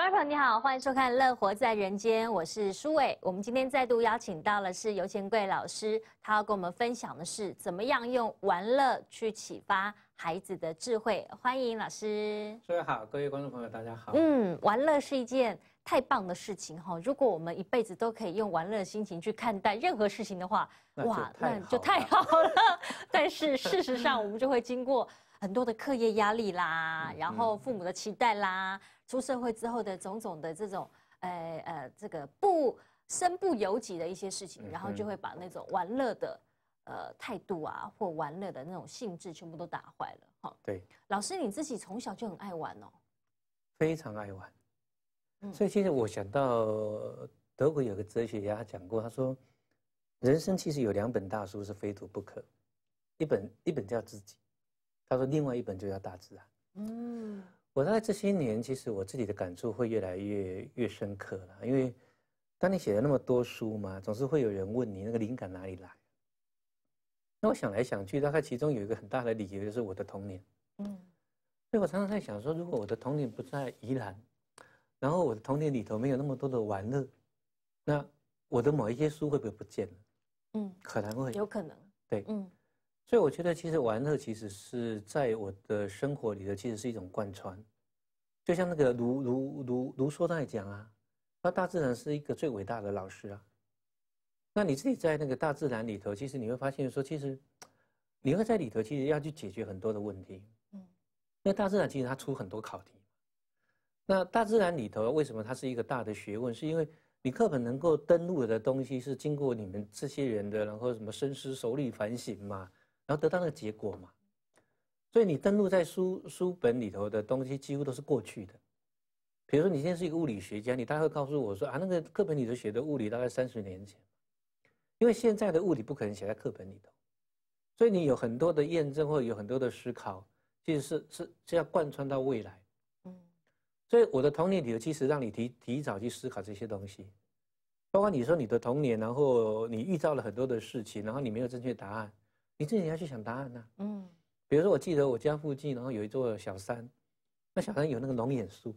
各位朋友，你好，欢迎收看《乐活在人间》，我是舒伟。我们今天再度邀请到了是尤钱贵老师，他要跟我们分享的是怎么样用玩乐去启发孩子的智慧。欢迎老师。苏伟好，各位观众朋友，大家好。嗯，玩乐是一件太棒的事情哈。如果我们一辈子都可以用玩乐的心情去看待任何事情的话，哇，那就太好了。但是事实上，我们就会经过很多的课业压力啦，然后父母的期待啦。出社会之后的种种的这种，呃呃，这个不身不由己的一些事情，然后就会把那种玩乐的，呃态度啊，或玩乐的那种性质，全部都打坏了，哈。对，老师你自己从小就很爱玩哦，非常爱玩，所以其实我想到德国有个哲学家讲过，他说，人生其实有两本大书是非读不可，一本一本叫自己，他说另外一本就叫大自然，嗯。我在这些年，其实我自己的感触会越来越越深刻了，因为当你写了那么多书嘛，总是会有人问你那个灵感哪里来。那我想来想去，大概其中有一个很大的理由就是我的童年。嗯，所以我常常在想说，如果我的童年不在宜兰，然后我的童年里头没有那么多的玩乐，那我的某一些书会不会不见了？嗯，可能会，有可能，对，嗯。所以我觉得，其实玩乐其实是在我的生活里的，其实是一种贯穿。就像那个卢卢卢卢梭在讲啊，那大自然是一个最伟大的老师啊。那你自己在那个大自然里头，其实你会发现说，其实你会在里头，其实要去解决很多的问题。嗯。那大自然其实它出很多考题。那大自然里头为什么它是一个大的学问？是因为你课本能够登录的东西是经过你们这些人的，然后什么深思熟虑、反省嘛。然后得到那个结果嘛，所以你登录在书书本里头的东西几乎都是过去的，比如说你现在是一个物理学家，你概会告诉我说啊，那个课本里头写的物理大概三十年前，因为现在的物理不可能写在课本里头，所以你有很多的验证或有很多的思考，其实是是是要贯穿到未来，嗯，所以我的童年里头其实让你提提早去思考这些东西，包括你说你的童年，然后你遇到了很多的事情，然后你没有正确答案。你自己要去想答案呢。嗯，比如说，我记得我家附近，然后有一座小山，那小山有那个龙眼树，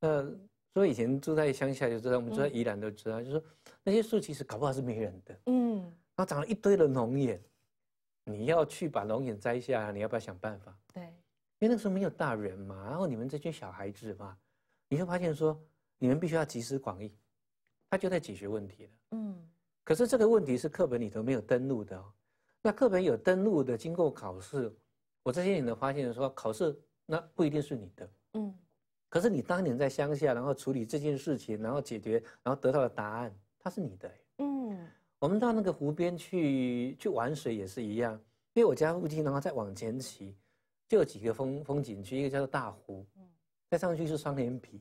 呃，所以以前住在乡下就知道，我们住在宜兰都知道，就是说那些树其实搞不好是没人的，嗯，然后长了一堆的龙眼，你要去把龙眼摘下，你要不要想办法？对，因为那个时候没有大人嘛，然后你们这群小孩子嘛，你会发现说你们必须要集思广益，他就在解决问题了，嗯，可是这个问题是课本里头没有登录的哦。那课本有登录的，经过考试，我这些年发现说，考试那不一定是你的，嗯，可是你当年在乡下，然后处理这件事情，然后解决，然后得到的答案，它是你的，嗯。我们到那个湖边去去玩水也是一样，因为我家附近，然后再往前骑，就有几个风风景区，一个叫做大湖，再上去是双连皮，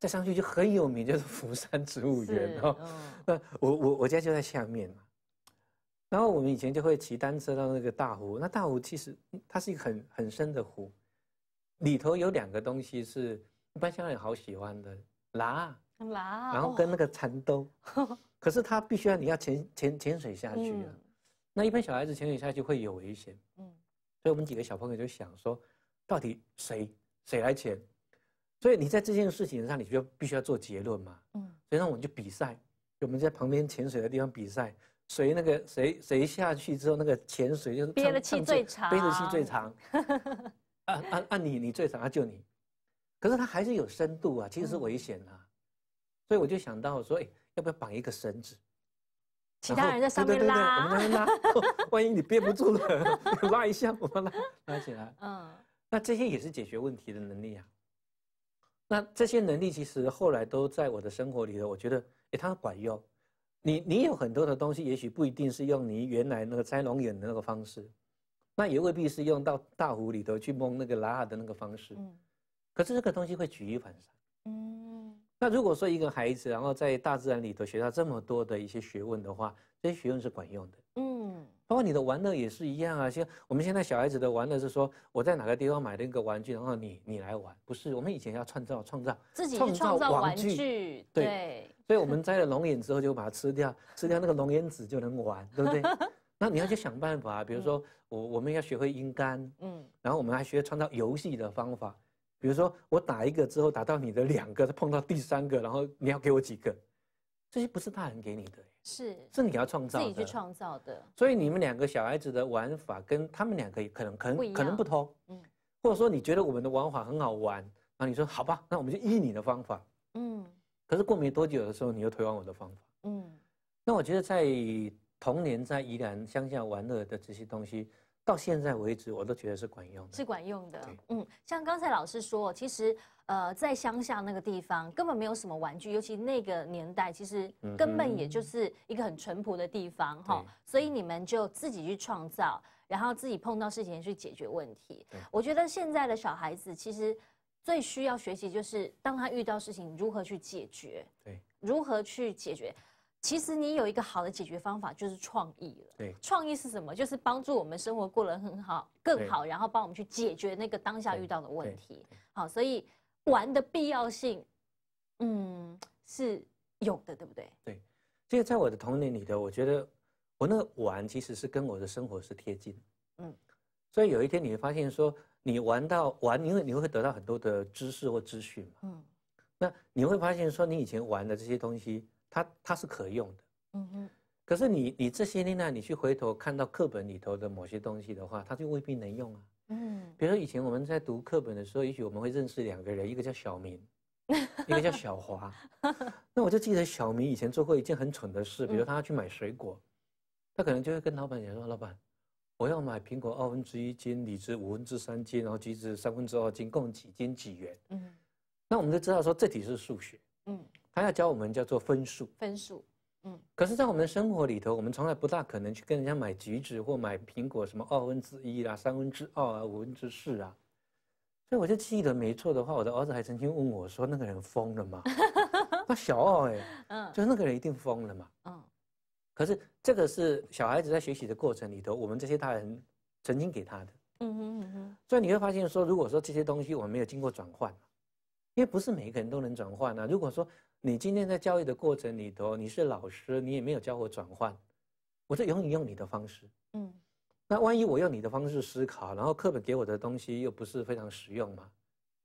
再上去就很有名，就是福 山植物园哦。那我我我家就在下面嘛。然后我们以前就会骑单车到那个大湖，那大湖其实它是一个很很深的湖，里头有两个东西是一般香港人好喜欢的，喇，喇，然后跟那个蚕豆，可是它必须要你要潜潜潜水下去啊，那一般小孩子潜水下去会有危险，嗯，所以我们几个小朋友就想说，到底谁谁来潜？所以你在这件事情上，你就必须要做结论嘛，嗯，所以那我们就比赛，我们在旁边潜水的地方比赛。谁那个谁谁下去之后，那个潜水就是憋的气最长，憋的气最长。按按按你你最长，他救你，可是他还是有深度啊，其实是危险啊。所以我就想到说，哎，要不要绑一个绳子？其他人在上面拉，对对对，拉。万一你憋不住了，拉一下，我拉拉起来。嗯，那这些也是解决问题的能力啊。那这些能力其实后来都在我的生活里头，我觉得哎，它管用。你你有很多的东西，也许不一定是用你原来那个摘龙眼的那个方式，那也未必是用到大湖里头去蒙那个拉拉的那个方式。嗯。可是这个东西会举一反三。嗯。那如果说一个孩子，然后在大自然里头学到这么多的一些学问的话，这些学问是管用的。嗯。包括你的玩乐也是一样啊，像我们现在小孩子的玩乐是说，我在哪个地方买了一个玩具，然后你你来玩，不是，我们以前要创造创造自己创造玩具，对，所以我们摘了龙眼之后就把它吃掉，吃掉那个龙眼籽就能玩，对不对？那你要去想办法，比如说我我们要学会阴干，嗯，然后我们还学创造游戏的方法，比如说我打一个之后打到你的两个，碰到第三个，然后你要给我几个，这些不是大人给你的。是，是你要创造自己去创造的。所以你们两个小孩子的玩法跟他们两个可能可能可能不通，嗯，或者说你觉得我们的玩法很好玩，那你说好吧，那我们就依你的方法，嗯。可是过没多久的时候，你又推翻我的方法，嗯。那我觉得在童年在宜兰乡下玩乐的这些东西。到现在为止，我都觉得是管用的，是管用的。嗯，像刚才老师说，其实，呃，在乡下那个地方根本没有什么玩具，尤其那个年代，其实根本也就是一个很淳朴的地方哈。所以你们就自己去创造，然后自己碰到事情去解决问题。我觉得现在的小孩子其实最需要学习，就是当他遇到事情如何去解决，对，如何去解决。其实你有一个好的解决方法，就是创意了。对，创意是什么？就是帮助我们生活过得很好、更好，然后帮我们去解决那个当下遇到的问题。好，所以玩的必要性，嗯，是有的，对不对？对，这个在我的童年里的，我觉得我那个玩其实是跟我的生活是贴近。嗯，所以有一天你会发现，说你玩到玩，因为你会得到很多的知识或资讯嘛。嗯，那你会发现，说你以前玩的这些东西。它它是可用的，嗯嗯。可是你你这些呢？你去回头看到课本里头的某些东西的话，它就未必能用啊。嗯。比如说以前我们在读课本的时候，也许我们会认识两个人，一个叫小明，一个叫小华。那我就记得小明以前做过一件很蠢的事，比如他要去买水果，他可能就会跟老板讲说：“老板，我要买苹果二分之一斤，李子五分之三斤，然后橘子三分之二斤，共几斤几元？”嗯。那我们就知道说这题是数学。嗯。他要教我们叫做分数，分数，嗯，可是，在我们的生活里头，我们从来不大可能去跟人家买橘子或买苹果，什么二分之一啦、三分之二啊、五分之四啊。所以，我就记得没错的话，我的儿子还曾经问我说：“那个人疯了吗？” 他小二哎，嗯，就那个人一定疯了嘛。嗯，可是这个是小孩子在学习的过程里头，我们这些大人曾经给他的。嗯嗯嗯所以你会发现说，如果说这些东西我没有经过转换，因为不是每一个人都能转换啊。如果说你今天在教育的过程里头，你是老师，你也没有教我转换。我说用你用你的方式，嗯，那万一我用你的方式思考，然后课本给我的东西又不是非常实用嘛，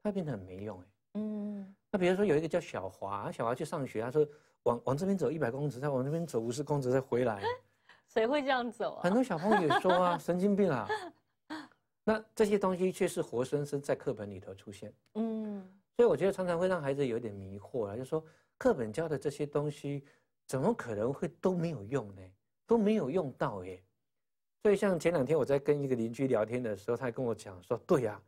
它变得很没用哎。嗯。那比如说有一个叫小华，小华去上学，他说往往这边走一百公尺，再往那边走五十公尺，再回来。谁会这样走啊？很多小朋友也说啊，神经病啊。那这些东西却是活生生在课本里头出现。嗯。所以我觉得常常会让孩子有点迷惑了，就说课本教的这些东西，怎么可能会都没有用呢？都没有用到耶！所以像前两天我在跟一个邻居聊天的时候，他跟我讲说：“对呀，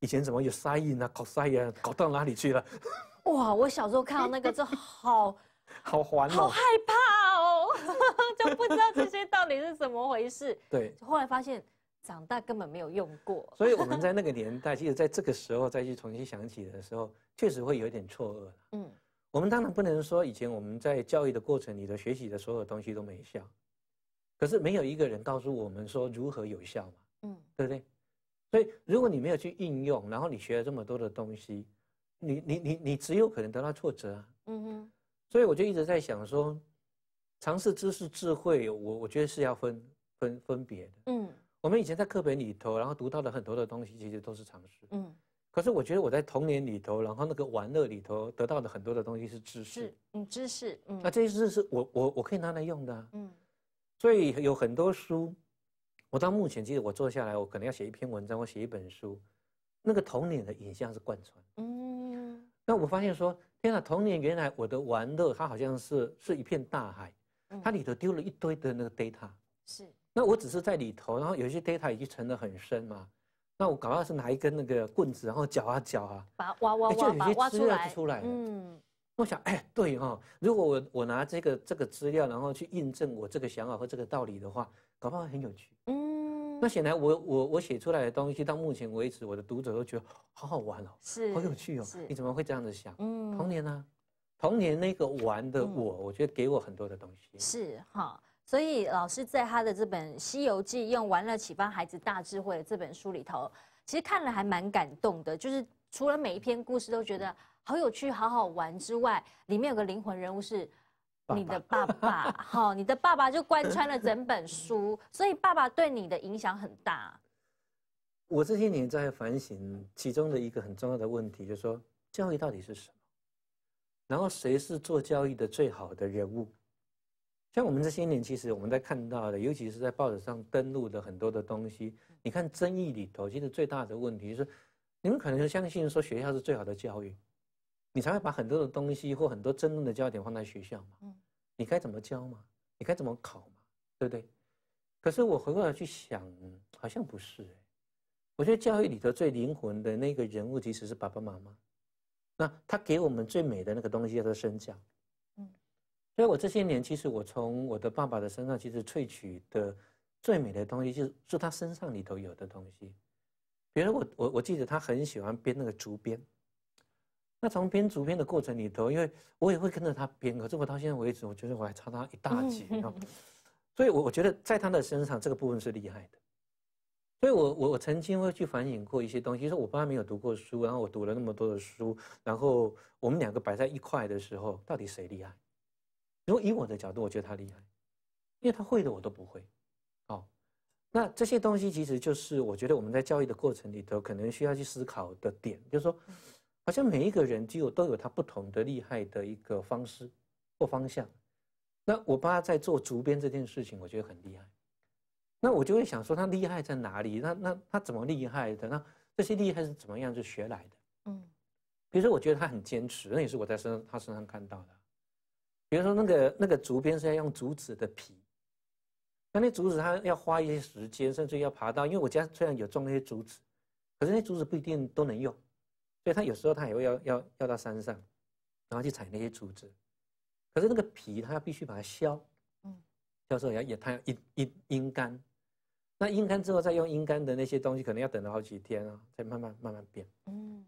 以前怎么有塞印啊、搞塞啊，搞到哪里去了？”哇！我小时候看到那个就好，好烦，好害怕哦，就不知道这些到底是怎么回事。对，后来发现。长大根本没有用过，所以我们在那个年代，其实在这个时候再去重新想起的时候，确实会有一点错愕嗯，我们当然不能说以前我们在教育的过程里的学习的所有东西都没效，可是没有一个人告诉我们说如何有效嘛。嗯，对不对？所以如果你没有去应用，然后你学了这么多的东西，你你你你只有可能得到挫折啊。嗯哼，所以我就一直在想说，尝试知识智慧，我我觉得是要分分分别的。嗯。我们以前在课本里头，然后读到的很多的东西，其实都是常识。嗯，可是我觉得我在童年里头，然后那个玩乐里头得到的很多的东西是知识。嗯，知识。嗯，那这些知识我我我可以拿来用的。嗯，所以有很多书，我到目前，其实我坐下来，我可能要写一篇文章，我写一本书，那个童年的影像是贯穿。嗯，那我发现说，天啊，童年原来我的玩乐，它好像是是一片大海，它里头丢了一堆的那个 data。是。那我只是在里头，然后有些 data 已经沉得很深嘛。那我搞不好是拿一根那个棍子，然后搅啊搅啊，把挖挖挖，些资料就出来。嗯，我想，哎，对哈，如果我我拿这个这个资料，然后去印证我这个想法和这个道理的话，搞不好很有趣。嗯，那显然我我我写出来的东西，到目前为止，我的读者都觉得好好玩哦，是，好有趣哦。你怎么会这样子想？嗯，童年呢？童年那个玩的我，我觉得给我很多的东西。是哈。所以老师在他的这本《西游记》用玩乐启发孩子大智慧的这本书里头，其实看了还蛮感动的。就是除了每一篇故事都觉得好有趣、好好玩之外，里面有个灵魂人物是你的爸爸。好，你的爸爸就贯穿了整本书，所以爸爸对你的影响很大。我这些年在反省其中的一个很重要的问题，就是说教育到底是什么，然后谁是做教育的最好的人物？像我们这些年，其实我们在看到的，尤其是在报纸上登录的很多的东西，你看争议里头，其实最大的问题是，你们可能就相信说学校是最好的教育，你才会把很多的东西或很多争论的焦点放在学校嘛。嗯。你该怎么教嘛？你该怎么考嘛？对不对？可是我回过来去想，好像不是。我觉得教育里头最灵魂的那个人物其实是爸爸妈妈，那他给我们最美的那个东西叫做身教。所以，我这些年其实我从我的爸爸的身上，其实萃取的最美的东西，就是是他身上里头有的东西。比如我，我，我记得他很喜欢编那个竹编。那从编竹编的过程里头，因为我也会跟着他编，可是我到现在为止，我觉得我还差他一大截啊。所以，我我觉得在他的身上这个部分是厉害的。所以，我我我曾经会去反省过一些东西，说我爸没有读过书，然后我读了那么多的书，然后我们两个摆在一块的时候，到底谁厉害？如果以我的角度，我觉得他厉害，因为他会的我都不会，哦，那这些东西其实就是我觉得我们在教育的过程里头，可能需要去思考的点，就是说，好像每一个人就有都有他不同的厉害的一个方式或方向。那我爸在做竹编这件事情，我觉得很厉害，那我就会想说他厉害在哪里？那那他怎么厉害的？那这些厉害是怎么样就学来的？嗯，比如说我觉得他很坚持，那也是我在身他身上看到的。比如说那个那个竹编是要用竹子的皮，那那竹子它要花一些时间，甚至要爬到。因为我家虽然有种那些竹子，可是那竹子不一定都能用，所以它有时候它也会要要要到山上，然后去采那些竹子。可是那个皮它要必须把它削，嗯，削之后要也它要阴阴阴干，那阴干之后再用阴干的那些东西，可能要等了好几天啊，才慢慢慢慢变，嗯。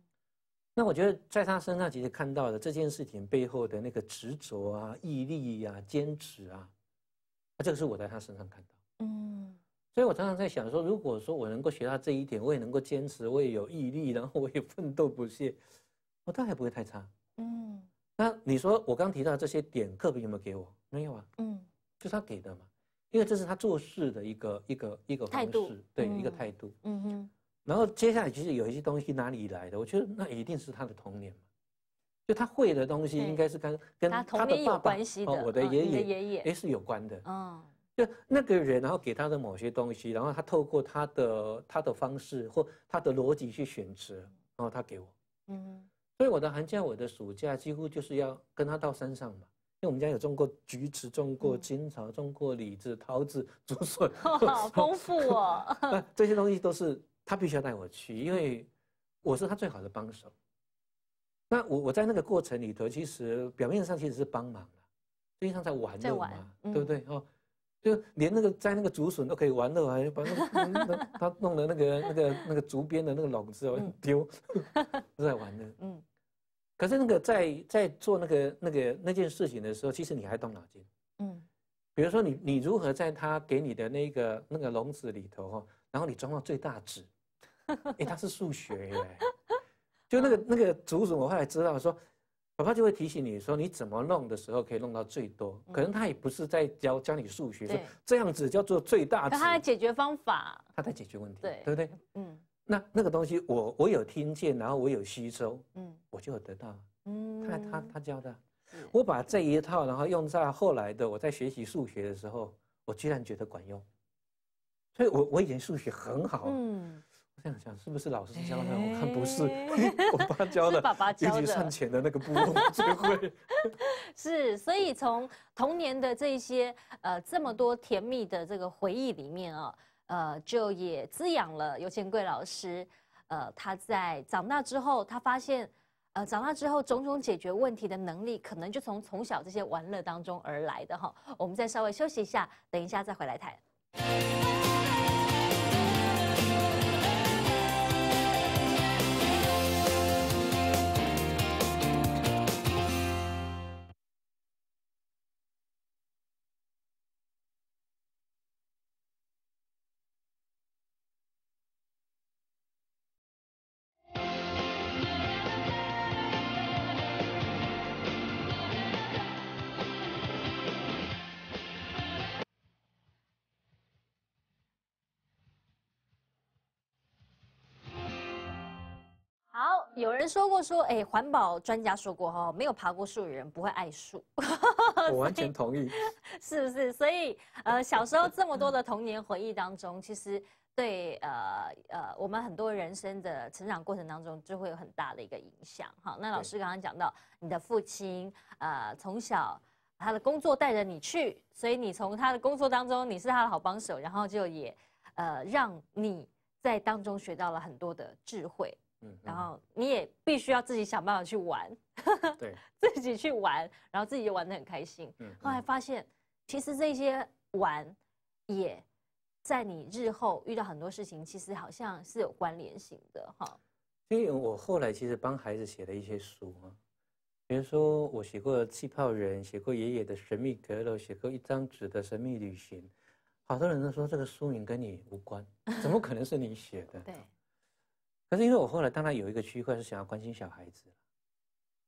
那我觉得在他身上，其实看到的这件事情背后的那个执着啊、毅力啊、坚持啊，啊，这个是我在他身上看到。嗯，所以我常常在想说，如果说我能够学到这一点，我也能够坚持，我也有毅力，然后我也奋斗不懈，我倒概不会太差。嗯，那你说我刚提到这些点，课本有没有给我？没有啊。嗯，就是他给的嘛，因为这是他做事的一个一个一个方式，对，一个态度。嗯哼。然后接下来其实有一些东西哪里来的？我觉得那一定是他的童年嘛，就他会的东西应该是跟跟他的爸爸、我的爷爷、爷爷哎是有关的。嗯，就那个人然后给他的某些东西，然后他透过他的他的方式或他的逻辑去选择，然后他给我。嗯，所以我的寒假、我的暑假几乎就是要跟他到山上嘛，因为我们家有种过橘子、种过金草、种过李子、桃子、竹笋，好丰富哦。那这些东西都是。他必须要带我去，因为我是他最好的帮手。那我我在那个过程里头，其实表面上其实是帮忙的，实际上在玩乐，对不对？哦，就连那个摘那个竹笋都可以玩乐，还把那他弄的那个那个那个竹编的那个笼子哦丢，都在玩乐。嗯，可是那个在在做那个那个那件事情的时候，其实你还动脑筋。嗯，比如说你你如何在他给你的那个那个笼子里头哈，然后你装到最大值。哎，他是数学耶，就那个那个竹子，我后来知道说，爸爸就会提醒你说，你怎么弄的时候可以弄到最多，可能他也不是在教教你数学，这样子叫做最大的。他的解决方法，他在解决问题，对，对不对？嗯，那那个东西我我有听见，然后我有吸收，嗯，我就有得到，嗯，他他他教的，我把这一套然后用在后来的我在学习数学的时候，我居然觉得管用，所以我我以前数学很好，嗯。这样想是不是老师教的？我看不是，我爸教的。爸爸教的。尤其的那个步，尤清会。是，所以从童年的这些呃这么多甜蜜的这个回忆里面啊，呃，就也滋养了尤清贵老师。呃，他在长大之后，他发现，呃，长大之后种种解决问题的能力，可能就从从小这些玩乐当中而来的哈。我们再稍微休息一下，等一下再回来谈。有人说过说，哎，环保专家说过哈，没有爬过树的人不会爱树。我完全同意，是不是？所以，呃，小时候这么多的童年回忆当中，其实对呃呃我们很多人生的成长过程当中，就会有很大的一个影响。好，那老师刚刚讲到，你的父亲呃从小他的工作带着你去，所以你从他的工作当中，你是他的好帮手，然后就也呃让你在当中学到了很多的智慧。嗯，然后你也必须要自己想办法去玩，对，自己去玩，然后自己玩得很开心。嗯，后来发现，其实这些玩，也，在你日后遇到很多事情，其实好像是有关联性的哈。所以我后来其实帮孩子写了一些书啊，比如说我写过《气泡人》，写过《爷爷的神秘阁楼》，写过《一张纸的神秘旅行》。好多人都说这个书名跟你无关，怎么可能是你写的？对。可是因为我后来当然有一个区块是想要关心小孩子，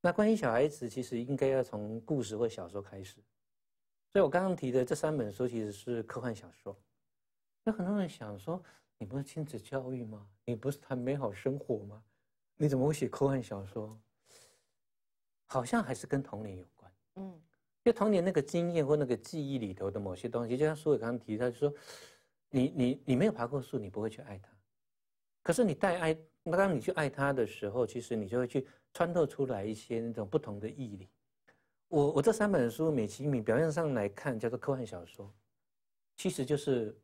那关心小孩子其实应该要从故事或小说开始，所以我刚刚提的这三本书其实是科幻小说。有很多人想说，你不是亲子教育吗？你不是谈美好生活吗？你怎么会写科幻小说？好像还是跟童年有关，嗯，就童年那个经验或那个记忆里头的某些东西，就像苏伟刚刚提到，就说，你你你没有爬过树，你不会去爱它。可是你带爱，当你去爱他的时候，其实你就会去穿透出来一些那种不同的意力。我我这三本书，美其名表面上来看叫做科幻小说，其实就是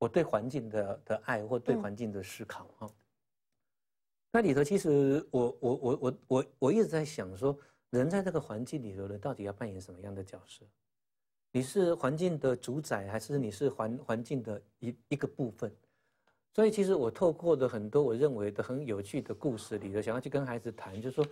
我对环境的的爱，或对环境的思考啊。那里头其实我我我我我我一直在想说，人在这个环境里头呢，到底要扮演什么样的角色？你是环境的主宰，还是你是环环境的一一个部分？所以，其实我透过的很多，我认为的很有趣的故事里头，想要去跟孩子谈，就是说，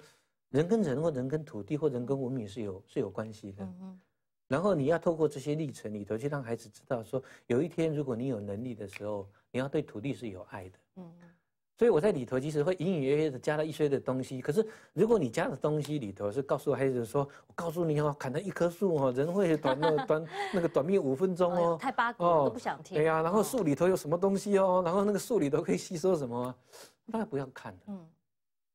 人跟人，或人跟土地，或人跟文明是有是有关系的。嗯。然后你要透过这些历程里头，去让孩子知道，说有一天如果你有能力的时候，你要对土地是有爱的。嗯。所以我在里头其实会隐隐约约的加了一些的东西。可是如果你加的东西里头是告诉孩子说：“我告诉你哦，砍了一棵树哦，人会短 那短那个短命五分钟哦，太八卦哦，都不想听。”对呀，然后树里头有什么东西哦，然后那个树里头可以吸收什么，然不要看。嗯。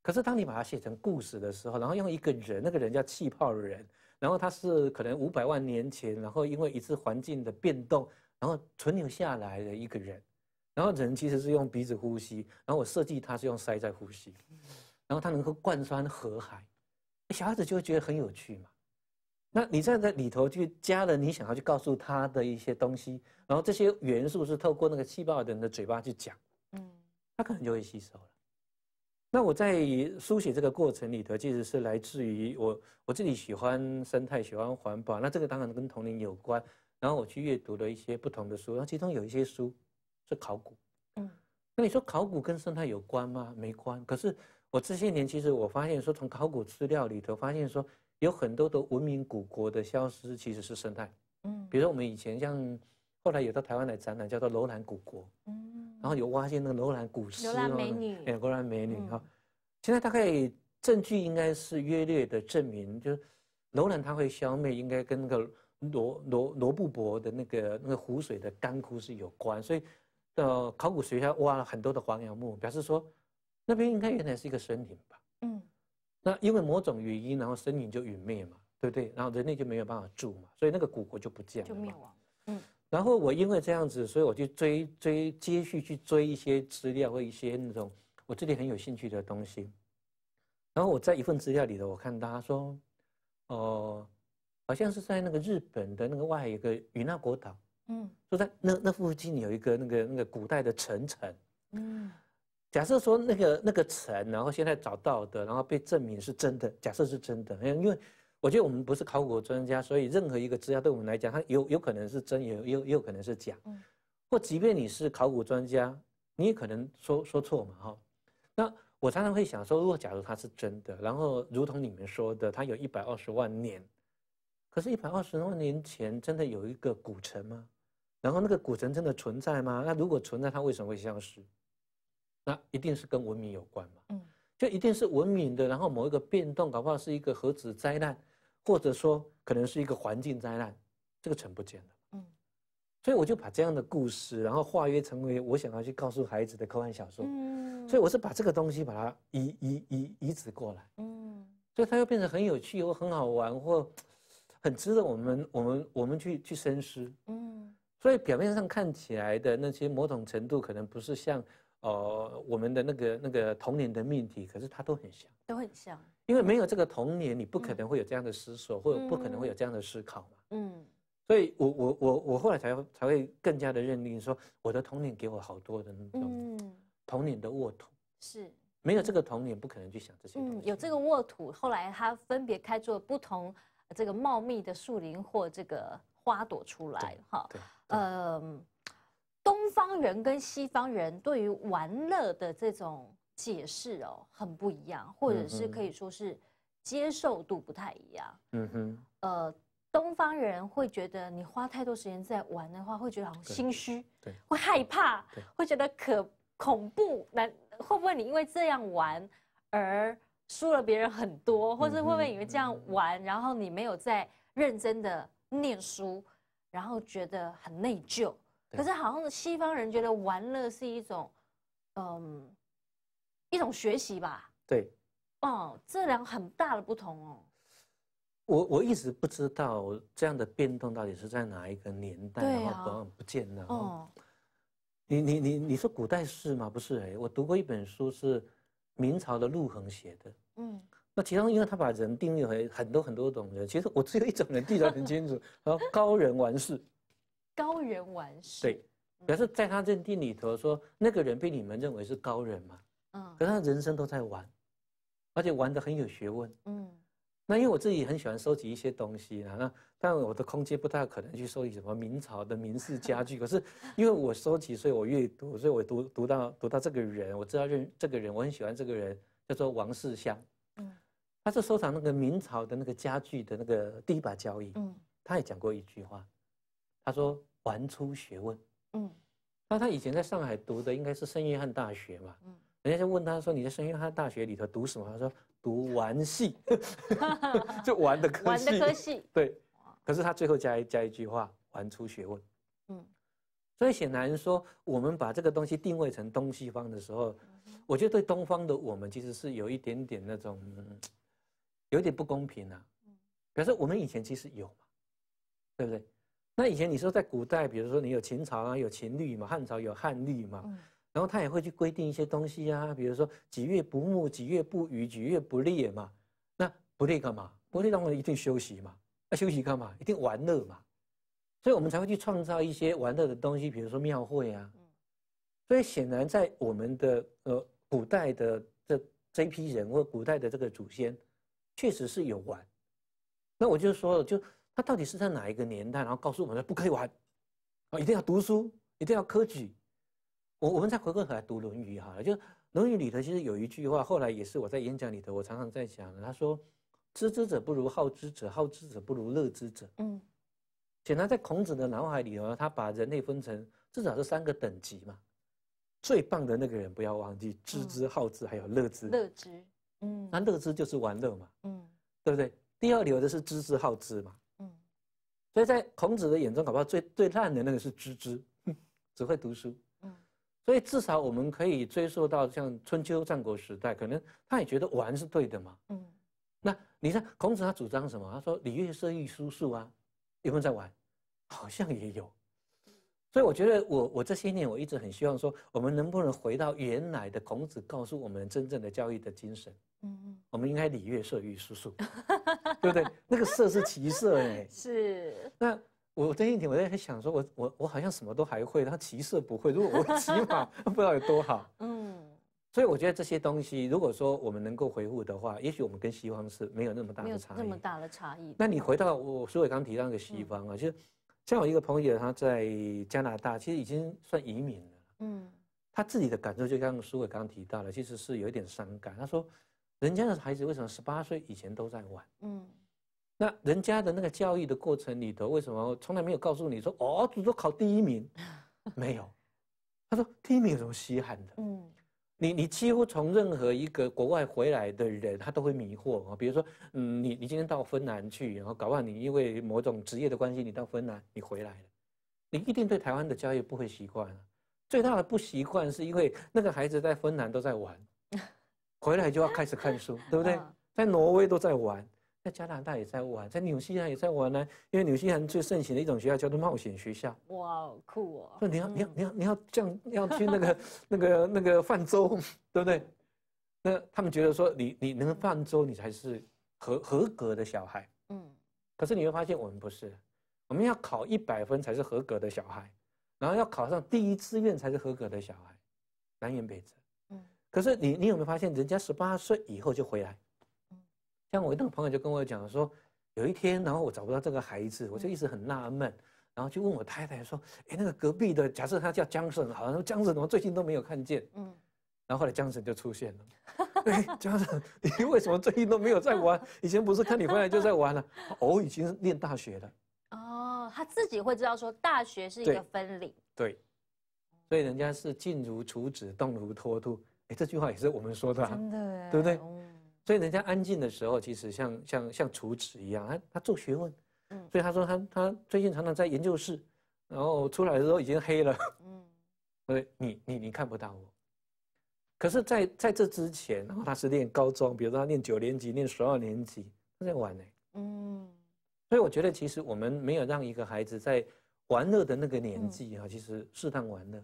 可是当你把它写成故事的时候，然后用一个人，那个人叫气泡人，然后他是可能五百万年前，然后因为一次环境的变动，然后存留下来的一个人。然后人其实是用鼻子呼吸，然后我设计它是用鳃在呼吸，然后它能够贯穿河海，小孩子就会觉得很有趣嘛。那你站在里头去加了你想要去告诉他的一些东西，然后这些元素是透过那个气泡人的嘴巴去讲，嗯，他可能就会吸收了。那我在书写这个过程里头，其实是来自于我我自己喜欢生态、喜欢环保，那这个当然跟童年有关。然后我去阅读了一些不同的书，然其中有一些书。是考古，嗯，那你说考古跟生态有关吗？没关。可是我这些年其实我发现说，从考古资料里头发现说，有很多的文明古国的消失其实是生态，嗯，比如说我们以前像后来有到台湾来展览，叫做楼兰古国，嗯，然后有发现那个楼兰古尸。楼兰美女，楼兰美女啊，现在大概证据应该是约略的证明，就是楼兰它会消灭，应该跟那个罗罗罗布泊的那个那个湖水的干枯是有关，所以。的考古学家挖了很多的黄杨木，表示说那边应该原来是一个森林吧。嗯，那因为某种原因，然后森林就陨灭嘛，对不对？然后人类就没有办法住嘛，所以那个古国就不见了，就灭亡。嗯，然后我因为这样子，所以我就追追接续去追一些资料或一些那种我自己很有兴趣的东西。然后我在一份资料里头，我看到说，哦，好像是在那个日本的那个外一个与那国岛。嗯，就在那那附近有一个那个那个古代的城城，嗯，假设说那个那个城，然后现在找到的，然后被证明是真的，假设是真的，因为我觉得我们不是考古专家，所以任何一个资料对我们来讲，它有有可能是真，有有也有可能是假，嗯，或即便你是考古专家，你也可能说说错嘛，哈，那我常常会想说，如果假如它是真的，然后如同你们说的，它有一百二十万年，可是，一百二十万年前真的有一个古城吗？然后那个古城真的存在吗？那如果存在，它为什么会消失？那一定是跟文明有关嘛。嗯，就一定是文明的。然后某一个变动，搞不好是一个核子灾难，或者说可能是一个环境灾难，这个城不见了。嗯，所以我就把这样的故事，然后化约成为我想要去告诉孩子的科幻小说。嗯，所以我是把这个东西把它移移移移植过来。嗯，所以它又变成很有趣，又很好玩，或很值得我们我们我们去去深思。嗯。所以表面上看起来的那些某种程度可能不是像，呃，我们的那个那个童年的命题，可是它都很像，都很像。因为没有这个童年，你不可能会有这样的思索，或者不可能会有这样的思考嘛。嗯，所以我我我我后来才才会更加的认定，说我的童年给我好多的那种童年。的沃土是，没有这个童年，不可能去想这些东西。有这个沃土，后来它分别开出不同这个茂密的树林或这个花朵出来，哈。对。呃，东方人跟西方人对于玩乐的这种解释哦，很不一样，或者是可以说是接受度不太一样。嗯哼，呃，东方人会觉得你花太多时间在玩的话，会觉得好心虚，对，会害怕，会觉得可恐怖。那会不会你因为这样玩而输了别人很多，或是会不会因为这样玩，然后你没有在认真的念书？然后觉得很内疚，可是好像西方人觉得玩乐是一种，嗯，一种学习吧。对。哦，这两个很大的不同哦。我我一直不知道这样的变动到底是在哪一个年代，突然不见了。哦。你你你你说古代是吗？不是哎，我读过一本书是明朝的陆恒写的。嗯。那其中，因为他把人定义为很多很多种人，其实我只有一种人记得很清楚，后 高人玩事。高人玩事。对，表示在他认定里头，说那个人被你们认为是高人嘛。嗯。可是他人生都在玩，而且玩的很有学问。嗯。那因为我自己很喜欢收集一些东西啊，那但我的空间不太可能去收集什么明朝的名士家具。可是因为我收集，所以我阅读，所以我读读到读到这个人，我知道认这个人，我很喜欢这个人，叫做王世襄。嗯。他是收藏那个明朝的那个家具的那个第一把交易，嗯，他也讲过一句话，他说玩出学问，嗯，那他以前在上海读的应该是圣约翰大学嘛，嗯，人家就问他说你在圣约翰大学里头读什么？他说读玩戏，就玩的科戏，对，可是他最后加一加一句话，玩出学问，嗯，所以显然说我们把这个东西定位成东西方的时候，我觉得对东方的我们其实是有一点点那种。有点不公平啊。比如说，我们以前其实有嘛，对不对？那以前你说在古代，比如说你有秦朝啊，有秦律嘛；汉朝有汉律嘛。然后他也会去规定一些东西啊，比如说几月不牧，几月不雨，几月不猎嘛。那不猎干嘛？不猎的话一定休息嘛？那休息干嘛？一定玩乐嘛？所以我们才会去创造一些玩乐的东西，比如说庙会啊。所以显然在我们的呃古代的这这批人或古代的这个祖先。确实是有玩，那我就说了，就他到底是在哪一个年代？然后告诉我们说不可以玩，啊，一定要读书，一定要科举。我我们在回过头来读《论语》哈，就《论语》里头其实有一句话，后来也是我在演讲里头我常常在讲的。他说：“知之者不如好之者，好之者不如乐之者。”嗯，显然在孔子的脑海里头，他把人类分成至少是三个等级嘛。最棒的那个人，不要忘记知之、好之，还有乐之。乐之。嗯，那乐知就是玩乐嘛，嗯，对不对？第二流的是知之好知嘛，嗯，所以在孔子的眼中，搞不好最最烂的那个是知之，只会读书，嗯，所以至少我们可以追溯到像春秋战国时代，可能他也觉得玩是对的嘛，嗯，那你看孔子他主张什么？他说礼乐射御书数啊，有有在玩，好像也有。所以我觉得，我我这些年我一直很希望说，我们能不能回到原来的孔子告诉我们真正的教育的精神？嗯，我们应该礼乐射御叔叔，对不对？那个射是骑射哎，是。那我这一天我在想说，我我我好像什么都还会，后骑射不会，如果我骑马，不知道有多好。嗯，所以我觉得这些东西，如果说我们能够回复的话，也许我们跟西方是没有那么大的差异，没有那么大的差异。那你回到我苏伟刚提到那个西方啊，其是。像我一个朋友，他在加拿大，其实已经算移民了。嗯，他自己的感受，就像苏伟刚刚提到了，其实是有一点伤感。他说，人家的孩子为什么十八岁以前都在玩？嗯，那人家的那个教育的过程里头，为什么从来没有告诉你说，哦，都考第一名？没有。他说，第一名有什么稀罕的？嗯。你你几乎从任何一个国外回来的人，他都会迷惑啊。比如说，嗯，你你今天到芬兰去，然后搞不好你因为某种职业的关系，你到芬兰，你回来了，你一定对台湾的教育不会习惯啊。最大的不习惯是因为那个孩子在芬兰都在玩，回来就要开始看书，对不对？在挪威都在玩。在加拿大也在玩，在纽西兰也在玩呢，因为纽西兰最盛行的一种学校叫做冒险学校。哇，酷哦！那你要，你要，你要，你要这样，要去那个，那个，那个泛舟，对不对？那他们觉得说，你你能泛舟，你才是合合格的小孩。嗯。可是你会发现，我们不是，我们要考一百分才是合格的小孩，然后要考上第一志愿才是合格的小孩，南辕北辙。嗯。可是你，你有没有发现，人家十八岁以后就回来？像我那个朋友就跟我讲说，有一天，然后我找不到这个孩子，我就一直很纳闷，然后就问我太太说：“哎，那个隔壁的，假设他叫江笋，好像江笋怎么最近都没有看见？”嗯，然后后来江笋就出现了。哈江笋，你为什么最近都没有在玩？以前不是看你回来就在玩了？哦，已经是念大学了。哦，他自己会知道说大学是一个分龄。对。所以人家是静如处子，动如脱兔。哎，这句话也是我们说的，真的，对不对？所以人家安静的时候，其实像像像厨子一样，他他做学问。嗯，所以他说他他最近常常在研究室，然后出来的时候已经黑了。嗯，所以你你你看不到我。可是，在在这之前，然后他是念高中，比如说他念九年级、念十二年级，他在玩呢。嗯，所以我觉得其实我们没有让一个孩子在玩乐的那个年纪啊，其实适当玩乐。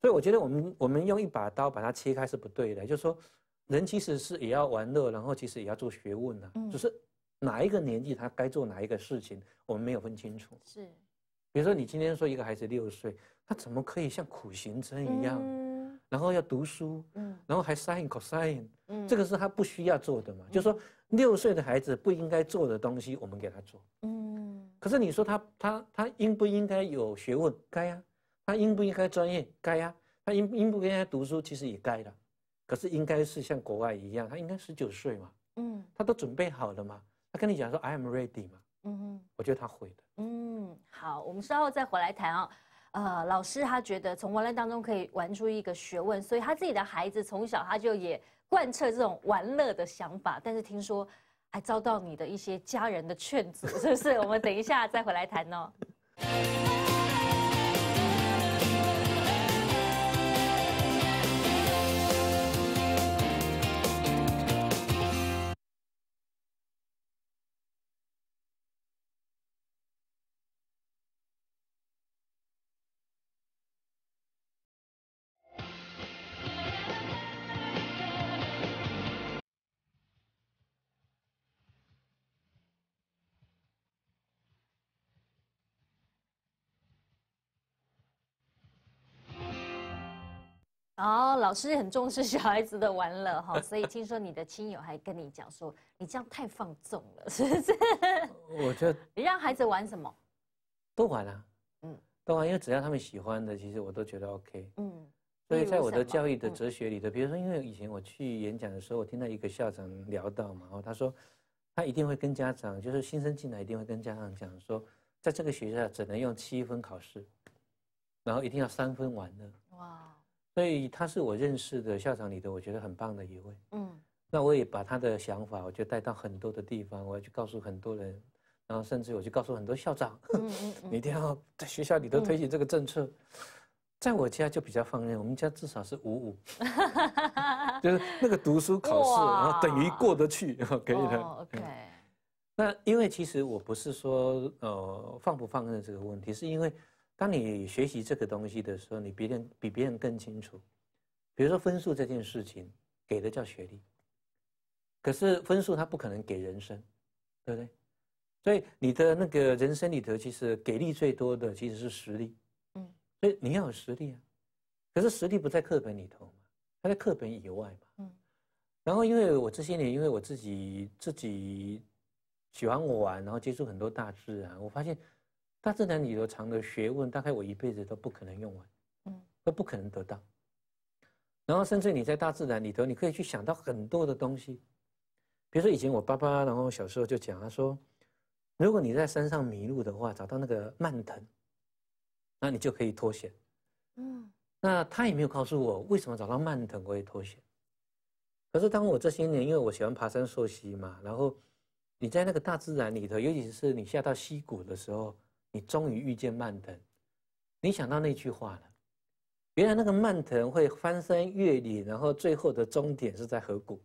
所以我觉得我们我们用一把刀把它切开是不对的，就是说。人其实是也要玩乐，然后其实也要做学问的，就是哪一个年纪他该做哪一个事情，我们没有分清楚。是，比如说你今天说一个孩子六岁，他怎么可以像苦行僧一样，然后要读书，然后还 sign c o s i e n 这个是他不需要做的嘛？就说六岁的孩子不应该做的东西，我们给他做。嗯。可是你说他他他应不应该有学问？该呀。他应不应该专业？该呀。他应应不应该读书？其实也该的。可是应该是像国外一样，他应该十九岁嘛，嗯，他都准备好了嘛，他跟你讲说 I am ready 嘛，嗯，我觉得他会的，嗯，好，我们稍后再回来谈啊，呃，老师他觉得从玩乐当中可以玩出一个学问，所以他自己的孩子从小他就也贯彻这种玩乐的想法，但是听说还遭到你的一些家人的劝阻，是不是？我们等一下再回来谈哦。哦，老师很重视小孩子的玩乐哈，所以听说你的亲友还跟你讲说，你这样太放纵了，是不是？我觉得 你让孩子玩什么，都玩啊，嗯，都玩，因为只要他们喜欢的，其实我都觉得 OK，嗯。所以在我的教育的哲学里头，比如说，因为以前我去演讲的时候，我听到一个校长聊到嘛，然后他说，他一定会跟家长，就是新生进来一定会跟家长讲说，在这个学校只能用七分考试，然后一定要三分玩乐。哇。所以他是我认识的校长里的，我觉得很棒的一位。嗯，那我也把他的想法，我就带到很多的地方，我要去告诉很多人，然后甚至我去告诉很多校长，你一定要在学校里头推行这个政策。在我家就比较放任，我们家至少是五五，就是那个读书考试等于过得去，可以的。OK，那因为其实我不是说呃放不放任这个问题，是因为。当你学习这个东西的时候，你别人比别人更清楚。比如说分数这件事情，给的叫学历。可是分数它不可能给人生，对不对？所以你的那个人生里头，其实给力最多的其实是实力。嗯。所以你要有实力啊。可是实力不在课本里头嘛，它在课本以外嘛。嗯。然后因为我这些年，因为我自己自己喜欢玩，然后接触很多大自然，我发现。大自然里头藏的学问，大概我一辈子都不可能用完，嗯，都不可能得到。然后，甚至你在大自然里头，你可以去想到很多的东西。比如说，以前我爸爸，然后小时候就讲他说，如果你在山上迷路的话，找到那个蔓藤，那你就可以脱险。嗯，那他也没有告诉我为什么找到蔓藤我也脱险。可是，当我这些年因为我喜欢爬山溯溪嘛，然后你在那个大自然里头，尤其是你下到溪谷的时候。你终于遇见曼藤，你想到那句话了？原来那个曼藤会翻山越岭，然后最后的终点是在河谷。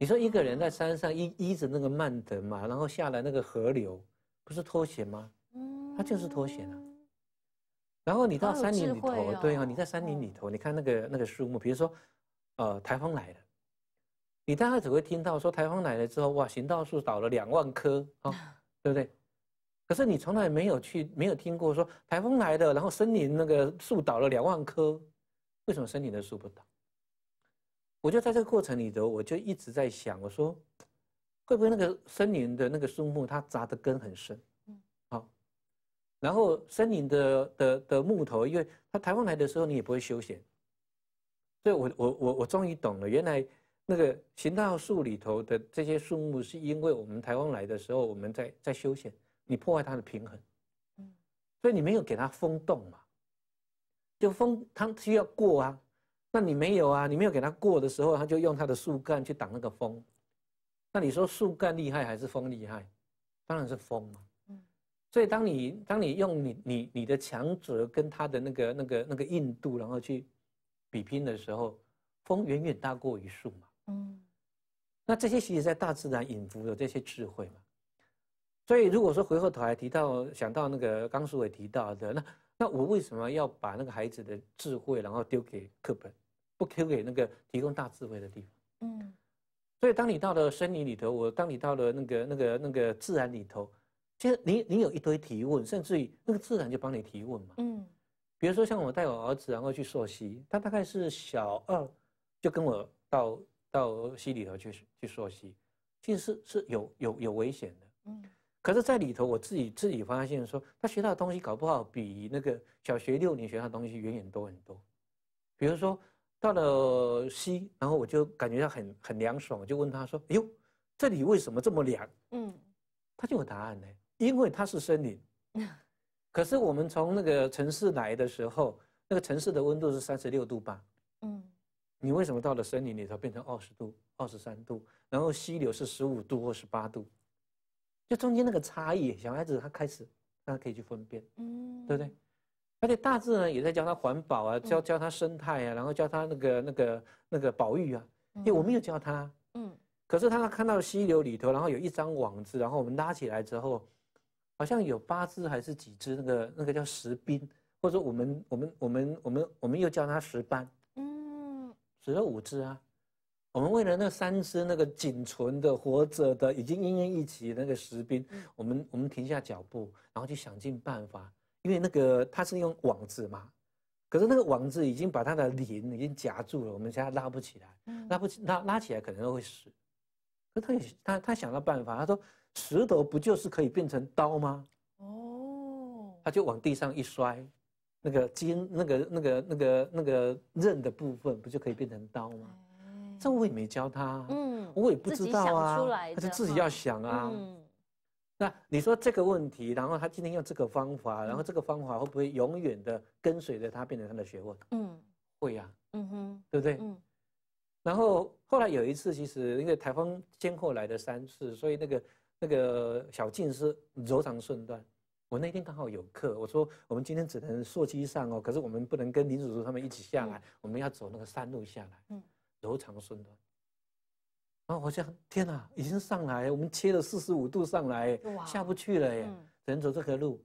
你说一个人在山上依依着那个曼藤嘛，然后下来那个河流，不是脱险吗？嗯，他就是脱险了。然后你到山林里头，对啊，你在山林里头，你看那个那个树木，比如说，呃，台风来了，你大概只会听到说台风来了之后，哇，行道树倒了两万棵啊，对不对？可是你从来没有去，没有听过说台风来的，然后森林那个树倒了两万棵，为什么森林的树不倒？我就在这个过程里头，我就一直在想，我说会不会那个森林的那个树木它扎的根很深？嗯，好，然后森林的的的木头，因为它台风来的时候你也不会休闲，所以我我我我终于懂了，原来那个行道树里头的这些树木，是因为我们台风来的时候我们在在休闲。你破坏它的平衡，嗯，所以你没有给它风动嘛，就风它需要过啊，那你没有啊，你没有给它过的时候，它就用它的树干去挡那个风，那你说树干厉害还是风厉害？当然是风嘛，嗯，所以当你当你用你你你的强者跟它的那个那个那个硬度，然后去比拼的时候，风远远大过于树嘛，嗯，那这些其实，在大自然隐伏的这些智慧嘛。所以，如果说回过头来提到想到那个刚叔伟提到的，那那我为什么要把那个孩子的智慧然后丢给课本，不丢给那个提供大智慧的地方？嗯，所以当你到了森林里头，我当你到了那个那个那个自然里头，其实你你有一堆提问，甚至于那个自然就帮你提问嘛。嗯，比如说像我带我儿子然后去溯溪，他大概是小二，就跟我到到溪里头去去溯溪，其实是有有有危险的。嗯。可是，在里头，我自己自己发现，说他学到的东西，搞不好比那个小学六年学到的东西远远多很多。比如说，到了西，然后我就感觉到很很凉爽，我就问他说：“哟，这里为什么这么凉？”嗯，他就有答案呢，因为它是森林。可是我们从那个城市来的时候，那个城市的温度是三十六度八。嗯，你为什么到了森林里头变成二十度、二十三度，然后溪流是十五度、或十八度？就中间那个差异，小孩子他开始，他可以去分辨，嗯，对不对？而且大致呢也在教他环保啊，教教他生态啊，然后教他那个那个那个保育啊。因我没有教他，嗯，可是他看到溪流里头，然后有一张网子，然后我们拉起来之后，好像有八只还是几只那个那个叫石宾，或者我们我们我们我们我们又叫他石斑，嗯，有五只啊。我们为了那三只那个仅存的活着的已经奄奄一息那个士兵，我们我们停下脚步，然后就想尽办法，因为那个他是用网子嘛，可是那个网子已经把他的脸已经夹住了，我们现在拉不起来，拉不拉拉起来可能会死，可是他也他他想到办法，他说石头不就是可以变成刀吗？哦，他就往地上一摔，那个尖那个那个那个那个刃的部分不就可以变成刀吗？这我也没教他，嗯，我也不知道啊，他就自己要想啊。那你说这个问题，然后他今天用这个方法，然后这个方法会不会永远的跟随着他，变成他的学问？嗯，会呀，嗯哼，对不对？嗯。然后后来有一次，其实因为台风先后来的三次，所以那个那个小静是柔肠寸断。我那天刚好有课，我说我们今天只能坐机上哦，可是我们不能跟林叔竹他们一起下来，我们要走那个山路下来。嗯。柔肠顺短，然后我想，天哪，已经上来，我们切了四十五度上来，下不去了耶，只能走这条路。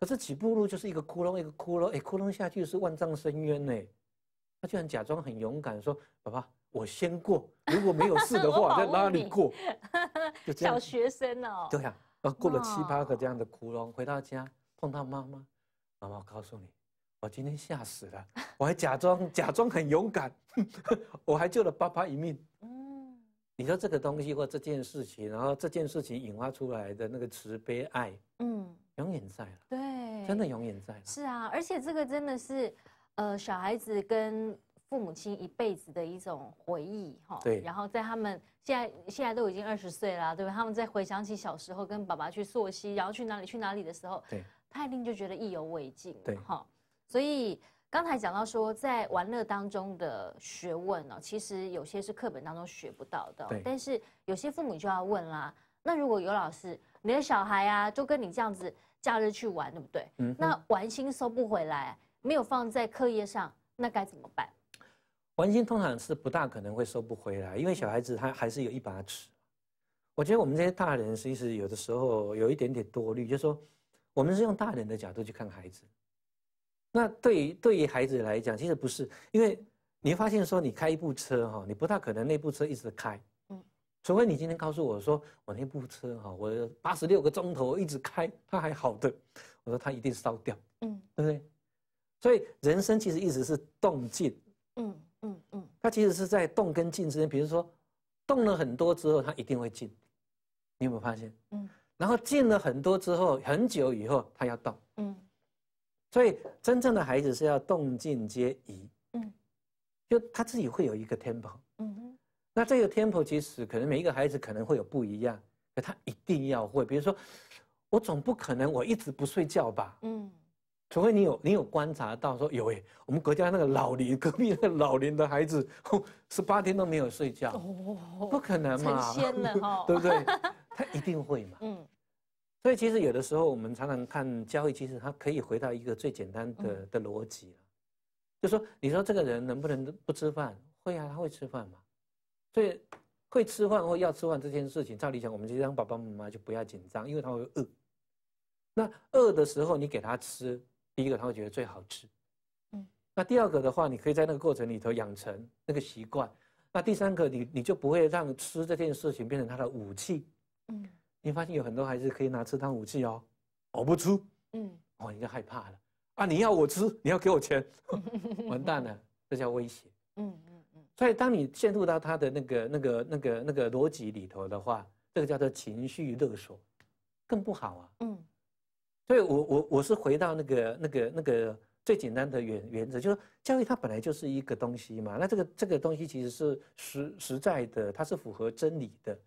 可是几步路就是一个窟窿一个窟窿，哎，窟窿下去是万丈深渊呢。他居然假装很勇敢，说：“爸爸，我先过，如果没有事的话，再拉你过。”小学生哦，对呀，然后过了七八个这样的窟窿，回到家碰到妈妈，妈妈告诉你。我今天吓死了，我还假装假装很勇敢，我还救了爸爸一命。嗯，你说这个东西或这件事情，然后这件事情引发出来的那个慈悲爱，嗯，永远在了。对，真的永远在了。是啊，而且这个真的是，呃，小孩子跟父母亲一辈子的一种回忆哈。对。然后在他们现在现在都已经二十岁了，对吧？他们在回想起小时候跟爸爸去溯溪，然后去哪里去哪里的时候，泰定就觉得意犹未尽。对，哈。所以刚才讲到说，在玩乐当中的学问呢，其实有些是课本当中学不到的。但是有些父母就要问啦，那如果有老师，你的小孩啊，就跟你这样子假日去玩，对不对？嗯。那玩心收不回来，没有放在课业上，那该怎么办？玩心通常是不大可能会收不回来，因为小孩子他还是有一把尺。我觉得我们这些大人，其实有的时候有一点点多虑，就是说我们是用大人的角度去看孩子。那对于对于孩子来讲，其实不是，因为你发现说你开一部车哈，你不大可能那部车一直开，嗯，除非你今天告诉我说我那部车哈，我八十六个钟头一直开，它还好的，我说它一定烧掉，嗯，对不对？所以人生其实一直是动静，嗯嗯嗯，它其实是在动跟静之间，比如说动了很多之后，它一定会静，你有没有发现？嗯，然后静了很多之后，很久以后它要动，嗯。所以，真正的孩子是要动静皆宜。嗯，就他自己会有一个 t 天谱。嗯哼，那这个 tempo 其实可能每一个孩子可能会有不一样，他一定要会。比如说，我总不可能我一直不睡觉吧？嗯，除非你有你有观察到，说有诶，我们国家那个老龄隔壁那个老龄的孩子，十八天都没有睡觉。哦，不可能嘛？成仙了，对不对？他一定会嘛？嗯。所以其实有的时候我们常常看交易，其实它可以回到一个最简单的的逻辑啊，就说你说这个人能不能不吃饭？会啊，他会吃饭嘛。所以会吃饭或要吃饭这件事情，照理讲，我们其实让爸爸妈妈就不要紧张，因为他会饿。那饿的时候你给他吃，第一个他会觉得最好吃，嗯。那第二个的话，你可以在那个过程里头养成那个习惯。那第三个，你你就不会让吃这件事情变成他的武器，嗯。你发现有很多孩子可以拿吃当武器哦，我不吃，嗯，哦，你就害怕了啊！你要我吃，你要给我钱，完蛋了，这叫威胁。嗯嗯嗯。所以当你陷入到他的那个那个那个那个逻辑里头的话，这个叫做情绪勒索，更不好啊。嗯，所以我我我是回到那个那个那个最简单的原原则，就是教育它本来就是一个东西嘛，那这个这个东西其实是实实在的，它是符合真理的。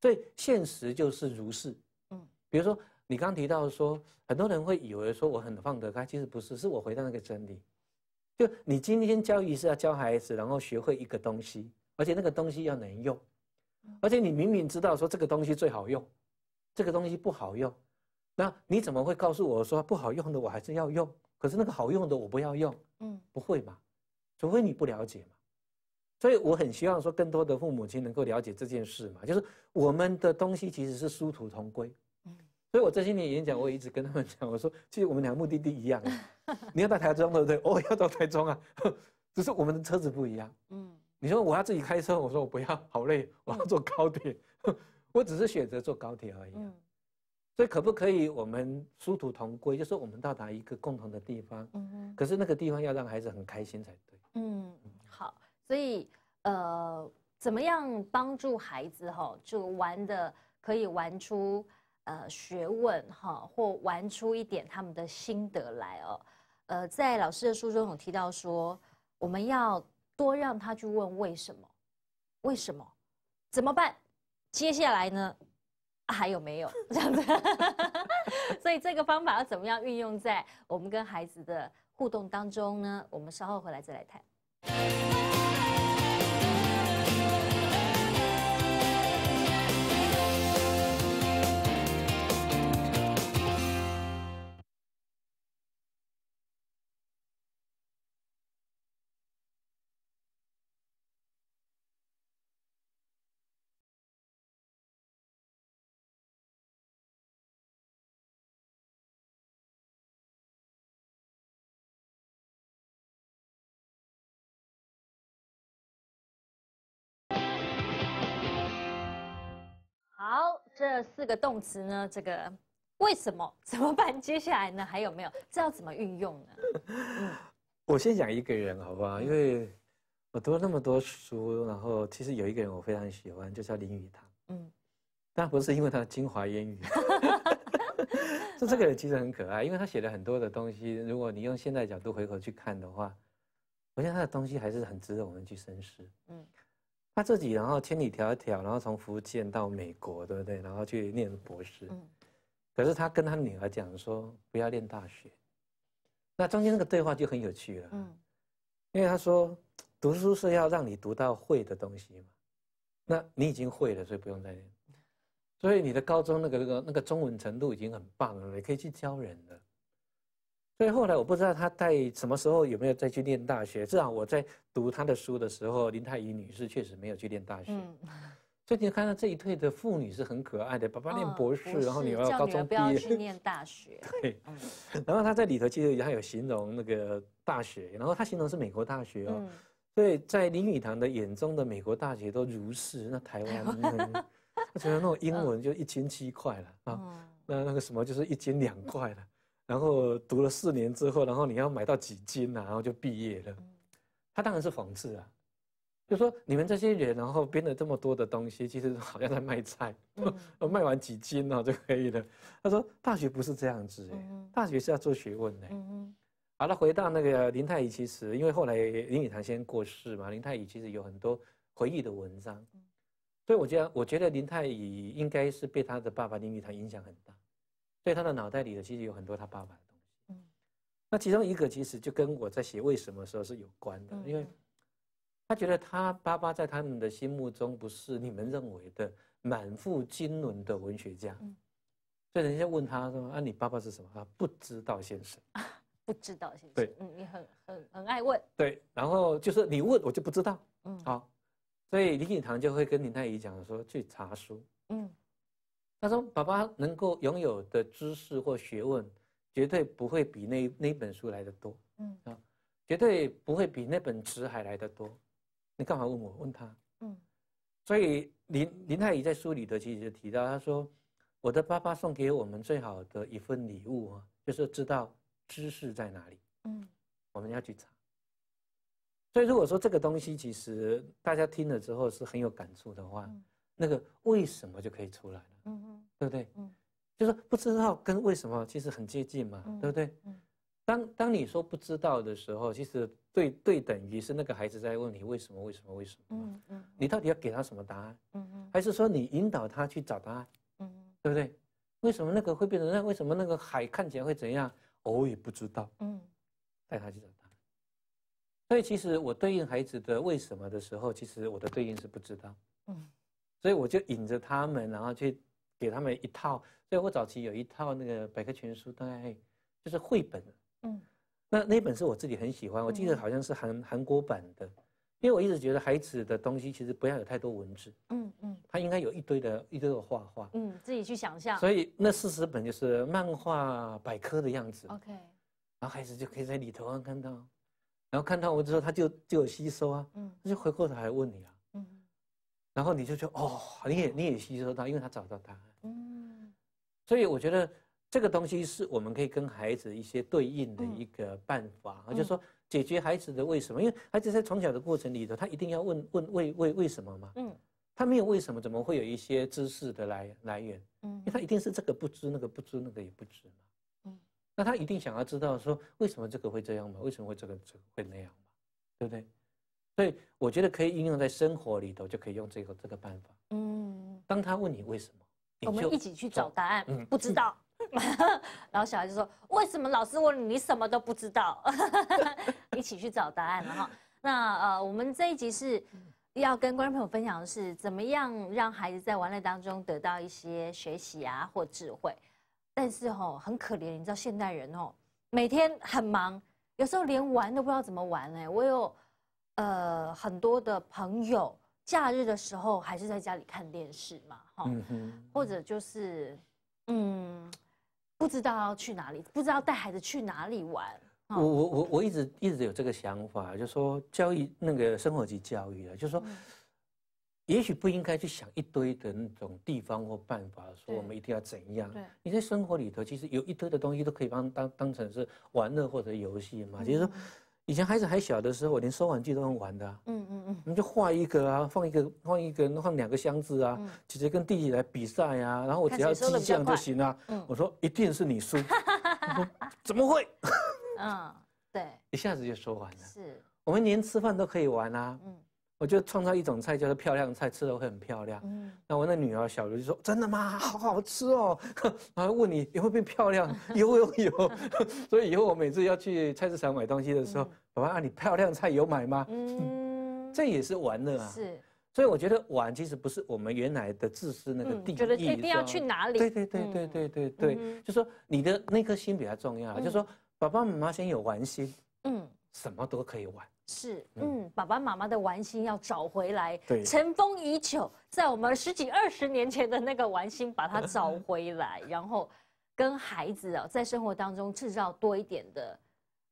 所以现实就是如是，嗯，比如说你刚提到说，很多人会以为说我很放得开，其实不是，是我回到那个真理。就你今天教育是要教孩子，然后学会一个东西，而且那个东西要能用，而且你明明知道说这个东西最好用，这个东西不好用，那你怎么会告诉我说不好用的我还是要用，可是那个好用的我不要用？嗯，不会嘛，除非你不了解嘛。所以我很希望说，更多的父母亲能够了解这件事嘛，就是我们的东西其实是殊途同归。嗯，所以我这些年演讲，我一直跟他们讲，我说其实我们两个目的地一样，你要到台中，对不对？哦，要到台中啊，只是我们的车子不一样。嗯，你说我要自己开车，我说我不要，好累，我要坐高铁，我只是选择坐高铁而已。所以可不可以我们殊途同归，就是我们到达一个共同的地方。嗯，可是那个地方要让孩子很开心才对。嗯，好。所以，呃，怎么样帮助孩子哈，就玩的可以玩出，呃，学问哈，或玩出一点他们的心得来哦？呃，在老师的书中有提到说，我们要多让他去问为什么，为什么，怎么办，接下来呢，还有没有 这样子？所以这个方法要怎么样运用在我们跟孩子的互动当中呢？我们稍后回来再来谈。好，这四个动词呢？这个为什么？怎么办？接下来呢？还有没有？这要怎么运用呢？我先讲一个人好不好？因为我读了那么多书，然后其实有一个人我非常喜欢，就叫林语堂。嗯，但不是因为他的精华烟云。这这个人其实很可爱，因为他写了很多的东西。如果你用现代角度回头去看的话，我得他的东西还是很值得我们去深思。嗯。他自己然后千里迢迢，然后从福建到美国，对不对？然后去念博士。可是他跟他女儿讲说，不要念大学。那中间那个对话就很有趣了。嗯，因为他说读书是要让你读到会的东西嘛，那你已经会了，所以不用再念。所以你的高中那个那个那个中文程度已经很棒了，你可以去教人的。所以后来我不知道他在什么时候有没有再去念大学。至少我在读他的书的时候，林太宜女士确实没有去念大学。嗯。所以你看，到这一代的妇女是很可爱的，爸爸念博士，然后女儿高中毕业。不要去念大学。对。然后他在里头其实他有形容那个大学，然后他形容是美国大学哦。嗯。以在林语堂的眼中的美国大学都如是，那台湾我 觉得那种英文就一斤七块了啊，那那个什么就是一斤两块了。然后读了四年之后，然后你要买到几斤呐，然后就毕业了。他当然是讽刺啊，就说你们这些人，然后编了这么多的东西，其实好像在卖菜，卖完几斤呢就可以了。他说大学不是这样子，哎，大学是要做学问的。好了，回到那个林太乙，其实因为后来林语堂先过世嘛，林太乙其实有很多回忆的文章。所以我觉得，我觉得林太乙应该是被他的爸爸林语堂影响很大。所以他的脑袋里的其实有很多他爸爸的东西。嗯，那其中一个其实就跟我在写为什么时候是有关的，因为他觉得他爸爸在他们的心目中不是你们认为的满腹经纶的文学家。嗯，所以人家问他说：“啊，你爸爸是什么？”他不知道先生，不知道先生。对，嗯，你很很很爱问。对，然后就是你问我就不知道。嗯，好，所以林景堂就会跟林太医讲说去查书。嗯。他说：“爸爸能够拥有的知识或学问，绝对不会比那那本书来的多，嗯啊，绝对不会比那本纸还来的多。你干嘛问我？问他，嗯。所以林林太乙在书里头其实就提到，他说，我的爸爸送给我们最好的一份礼物啊，就是知道知识在哪里，嗯，我们要去查。所以如果说这个东西其实大家听了之后是很有感触的话，那个为什么就可以出来了。”嗯对不对？嗯，就是不知道跟为什么其实很接近嘛，对不对？嗯，当当你说不知道的时候，其实对对等于是那个孩子在问你为什么为什么为什么？嗯嗯，你到底要给他什么答案？嗯嗯，还是说你引导他去找答案？嗯嗯，对不对？为什么那个会变成那？为什么那个海看起来会怎样？我也不知道。嗯，带他去找答案。所以其实我对应孩子的为什么的时候，其实我的对应是不知道。嗯，所以我就引着他们，然后去。给他们一套，所以我早期有一套那个百科全书，大概就是绘本。嗯，那那本是我自己很喜欢，我记得好像是韩韩国版的，因为我一直觉得孩子的东西其实不要有太多文字。嗯嗯，他应该有一堆的一堆的画画。嗯，自己去想象。所以那四十本就是漫画百科的样子。OK，然后孩子就可以在里头上看到，然后看到，我之后，他就就有吸收啊。嗯，他就回过头来问你啊。嗯，然后你就说哦，你也你也吸收到，因为他找到他。嗯，所以我觉得这个东西是我们可以跟孩子一些对应的一个办法，啊，就是说解决孩子的为什么？因为孩子在从小的过程里头，他一定要问问为为为什么嘛？嗯，他没有为什么，怎么会有一些知识的来来源？嗯，因为他一定是这个不知那个不知那个也不知嘛。嗯，那他一定想要知道说为什么这个会这样嘛？为什么会这个这个会那样嘛？对不对？所以我觉得可以应用在生活里头，就可以用这个这个办法。嗯，当他问你为什么？我们一起去找答案，不知道。然后小孩就说：“为什么老师问你，你什么都不知道？” 一起去找答案了哈。那呃，我们这一集是要跟观众朋友分享的是，怎么样让孩子在玩乐当中得到一些学习啊或智慧。但是哦，很可怜，你知道现代人哦，每天很忙，有时候连玩都不知道怎么玩嘞。我有呃很多的朋友。假日的时候还是在家里看电视嘛，哈，或者就是，嗯，不知道要去哪里，不知道带孩子去哪里玩。我我我我一直一直有这个想法，就是说教育那个生活即教育啊，就是说，也许不应该去想一堆的那种地方或办法，说我们一定要怎样。对，你在生活里头其实有一堆的东西都可以帮当当成是玩乐或者游戏嘛，就是说。以前孩子还小的时候，我连收玩具都能玩的。嗯嗯嗯，我们就画一个啊，放一个，放一个，放两个箱子啊，姐姐跟弟弟来比赛啊，然后我只要这将就行啊。嗯，我说一定是你输。我说怎么会？嗯，对，一下子就收完了。是，我们连吃饭都可以玩啊。嗯。我就创造一种菜叫做漂亮菜，吃的会很漂亮。嗯，那我那女儿小刘就说：“真的吗？好好吃哦！” 然后问你：“你会变漂亮？”有有有。所以以后我每次要去菜市场买东西的时候，爸爸啊，你漂亮菜有买吗？嗯，这也是玩的啊。是。所以我觉得玩其实不是我们原来的自私那个定义。觉得一定要去哪里？对对对对对对对，就说你的那颗心比较重要。就说爸爸妈妈先有玩心，嗯，什么都可以玩。是，嗯，爸爸妈妈的玩心要找回来，尘封已久，在我们十几二十年前的那个玩心，把它找回来，然后跟孩子啊，在生活当中制造多一点的，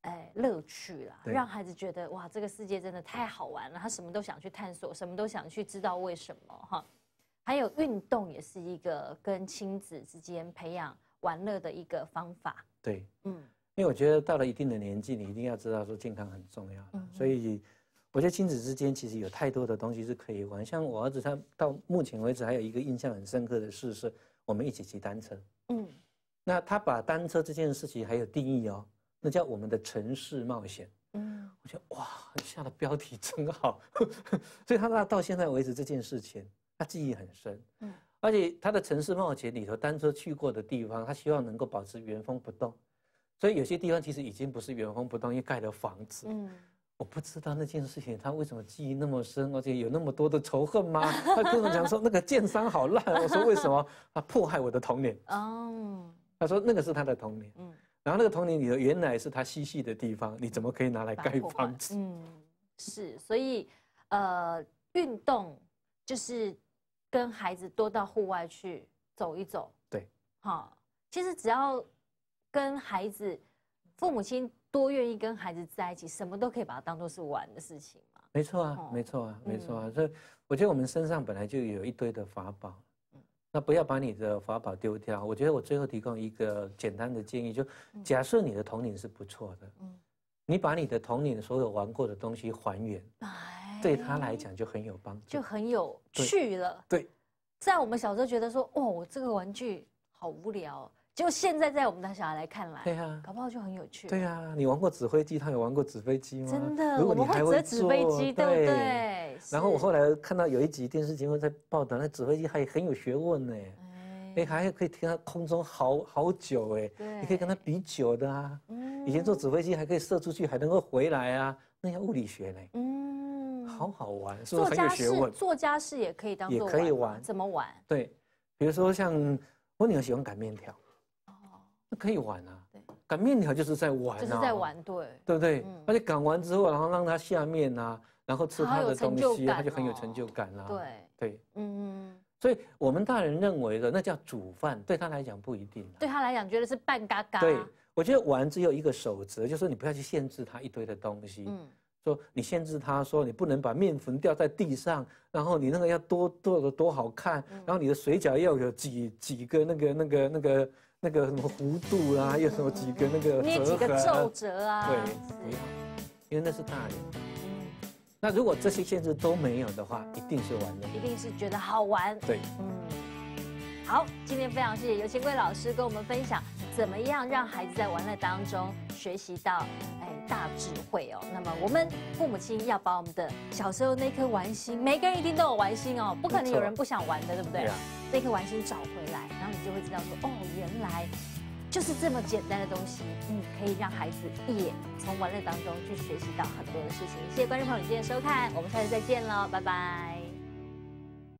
哎，乐趣啦，让孩子觉得哇，这个世界真的太好玩了，他什么都想去探索，什么都想去知道为什么哈。还有运动也是一个跟亲子之间培养玩乐的一个方法。对，嗯。因为我觉得到了一定的年纪，你一定要知道说健康很重要。嗯，所以我觉得亲子之间其实有太多的东西是可以玩。像我儿子，他到目前为止还有一个印象很深刻的事是，我们一起骑单车。嗯，那他把单车这件事情还有定义哦，那叫我们的城市冒险。嗯，我觉得哇，下的标题真好，所以他到到现在为止这件事情，他记忆很深。嗯，而且他的城市冒险里头，单车去过的地方，他希望能够保持原封不动。所以有些地方其实已经不是原封不动力盖的房子。嗯，我不知道那件事情他为什么记忆那么深，而且有那么多的仇恨吗？他跟我讲说那个剑山好烂，我说为什么？他迫害我的童年。哦，他说那个是他的童年。嗯，然后那个童年里头原来是他嬉戏的地方，你怎么可以拿来盖房子？嗯，是，所以，呃，运动就是跟孩子多到户外去走一走。对，好，其实只要。跟孩子，父母亲多愿意跟孩子在一起，什么都可以把它当做是玩的事情嘛。没错啊，没错啊，没错啊。所以我觉得我们身上本来就有一堆的法宝，那不要把你的法宝丢掉。我觉得我最后提供一个简单的建议，就假设你的童年是不错的，嗯，你把你的童年所有玩过的东西还原，哎，对他来讲就很有帮助，就很有趣了。对，在我们小时候觉得说，哦，我这个玩具好无聊。就现在，在我们的小孩来看来，对啊，搞不好就很有趣。对啊，你玩过纸飞机，他有玩过纸飞机吗？真的，如你们会折纸飞机，对不对？然后我后来看到有一集电视节目在报道，那纸飞机还很有学问呢。哎，还可以停在空中好好久哎。你可以跟他比久的啊。嗯，以前做纸飞机还可以射出去，还能够回来啊，那要物理学呢。嗯，好好玩，是不是很有学问？做家事，做家事也可以当也可以玩，怎么玩？对，比如说像我女儿喜欢擀面条。那可以玩啊，擀面条就是在玩啊，就是在玩，对，对不对？而且擀完之后，然后让他下面啊，然后吃他的东西，他就很有成就感啦。对对，嗯。所以我们大人认为的那叫煮饭，对他来讲不一定。对他来讲，觉得是半嘎嘎。对，我觉得玩只有一个守则，就是你不要去限制他一堆的东西。嗯。说你限制他，说你不能把面粉掉在地上，然后你那个要多做的多好看，然后你的水饺要有几几个那个那个那个。那个什么弧度啦，又什么几个那个捏几个皱褶啊？对，不要，因为那是大人。那如果这些限制都没有的话，一定是玩的，一定是觉得好玩。对，嗯。好，今天非常谢谢尤千贵老师跟我们分享怎么样让孩子在玩乐当中学习到，哎，大智慧哦。那么我们父母亲要把我们的小时候那颗玩心，每个人一定都有玩心哦，不可能有人不想玩的，对不对？那颗玩心找回来，然后你就会知道说，哦，原来就是这么简单的东西，嗯，可以让孩子也从玩乐当中去学习到很多的事情。谢谢观众朋友今天的收看，我们下次再见喽，拜拜。